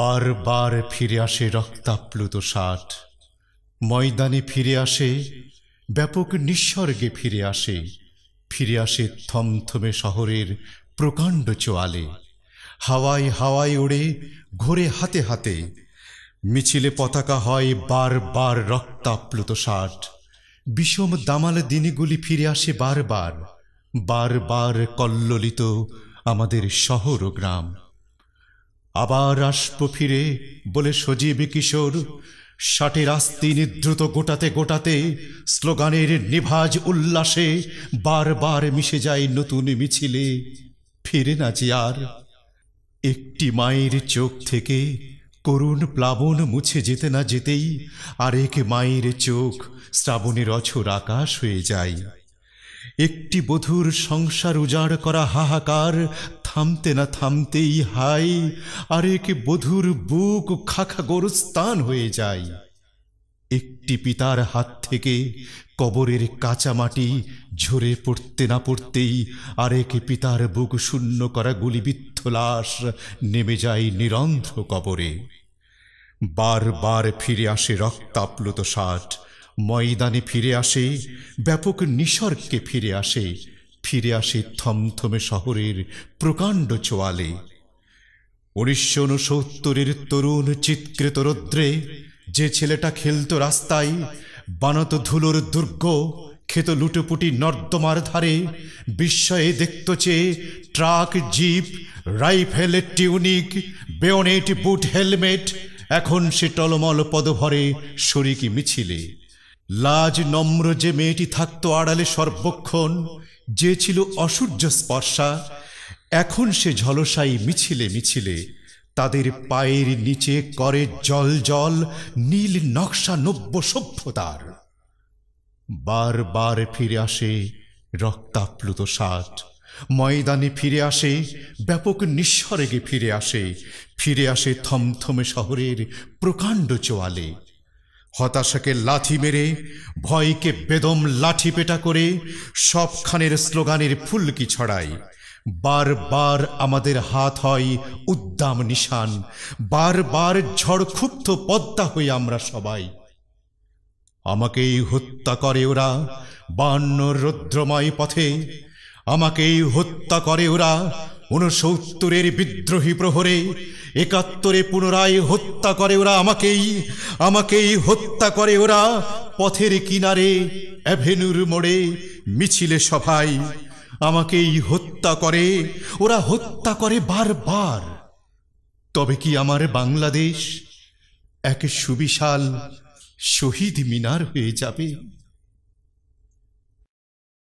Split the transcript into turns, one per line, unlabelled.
বারবার ফিরে আসে রক্তাপ্লুত ষাট ময়দানে ফিরে আসে ব্যাপক নিঃসর্গে ফিরে আসে ফিরে আসে থমথমে শহরের প্রকাণ্ড চোয়ালে হাওয়ায় হাওয়ায় ওড়ে ঘোরে হাতে হাতে মিছিলে পতাকা হয় বারবার রক্তাপ্লুত ষাট বিষম দামাল দিনগুলি ফিরে আসে বারবার বারবার কল্লোলিত আমাদের শহর ও গ্রাম আবার আসব ফিরে বলে সজীব কিশোর ষাটের আস্তি নিদ্রুত গোটাতে গোটাতে স্লোগানের নিভাজ উল্লাসে বারবার মিশে যায় নতুন মিছিলে ফিরে না যে আর একটি মায়ের চোখ থেকে করুণ প্লাবন মুছে যেতে না যেতেই আরেক মায়ের চোখ শ্রাবণের অছর আকাশ হয়ে যায় একটি বধুর সংসার উজাড় করা হাহাকার থামতে না থামতেই হাই আরেক বধুর বুক খাখা গোরস্তান হয়ে যায় একটি পিতার হাত থেকে কবরের কাঁচা মাটি ঝরে পড়তে না পড়তেই আরেক পিতার বুক শূন্য করা গুলিবিদ্ধ লাশ নেমে যায় নিরন্ধ্র কবরে বারবার ফিরে আসে রক্তাপ্লুত ষাট ময়দানে ফিরে আসে ব্যাপক নিসর্গকে ফিরে আসে ফিরে আসে থমথমে শহরের প্রকাণ্ড চোয়ালে উনিশশো উনসত্তরের তরুণ চিৎকৃত রৌদ্রে যে ছেলেটা খেলত রাস্তায় বানত ধুলোর দুর্গ খেত লুটোপুটি নর্দমার ধারে বিস্ময়ে দেখত চেয়ে truck jeep rifle tunic bayonet boot helmet এখন সে টলমল পদভরে শরিকি মিছিলে লাজ নম্র যে মেয়েটি থাকতো আড়ালে সর্বক্ষণ যে ছিল অসূর্য স্পর্শা এখন সে ঝলসাই মিছিলে মিছিলে তাদের পায়ের নিচে করে জল জল নীল নকশা নব্য সভ্যতার বারবার ফিরে আসে রক্তাপ্লুত সাত ময়দানে ফিরে আসে ব্যাপক নিঃসরেগে ফিরে আসে ফিরে আসে থমথমে শহরের প্রকাণ্ড চোয়ালে হতাশাকে লাঠি মেরে ভয়কে বেদম লাঠি পেটা করে সবখানের স্লোগানের ফুলকি ছড়ায় বারবার আমাদের হাত হয় উদ্দাম নিশান বারবার ঝড়ক্ষুব্ধ পদ্মা হই আমরা সবাই আমাকেই হত্যা করে ওরা বান্ন রৌদ্রময় পথে আমাকেই হত্যা করে ওরা ঊনসত্তরের বিদ্রোহী প্রহরে একাত্তরে পুনরায় হত্যা করে ওরা আমাকেই আমাকেই হত্যা করে ওরা পথের কিনারে অ্যাভেনুর মোড়ে মিছিলে সভাই আমাকেই হত্যা করে ওরা হত্যা করে বারবার তবে কি আমার বাংলাদেশ এক সুবিশাল শহীদ মিনার হয়ে যাবে